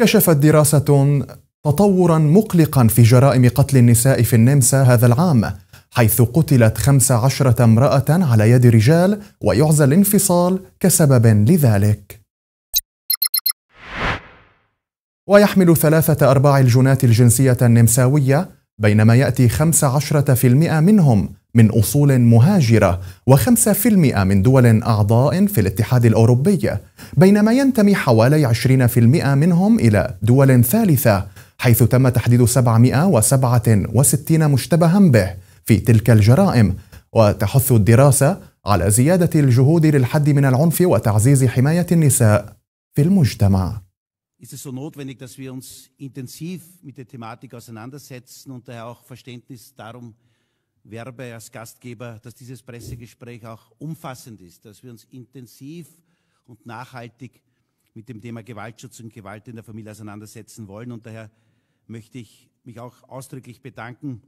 كشفت دراسة تطورا مقلقا في جرائم قتل النساء في النمسا هذا العام حيث قتلت 15 امرأة على يد رجال ويعزى الانفصال كسبب لذلك ويحمل ثلاثة أرباع الجنات الجنسية النمساوية بينما يأتي 15% منهم من أصول مهاجرة و5% من دول أعضاء في الاتحاد الأوروبي بينما ينتمي حوالي 20% منهم إلى دول ثالثة حيث تم تحديد 767 مشتبها به في تلك الجرائم وتحث الدراسة على زيادة الجهود للحد من العنف وتعزيز حماية النساء في المجتمع ist es so notwendig, dass wir uns intensiv mit der Thematik auseinandersetzen und daher auch Verständnis darum werbe als Gastgeber, dass dieses Pressegespräch auch umfassend ist, dass wir uns intensiv und nachhaltig mit dem Thema Gewaltschutz und Gewalt in der Familie auseinandersetzen wollen. Und daher möchte ich mich auch ausdrücklich bedanken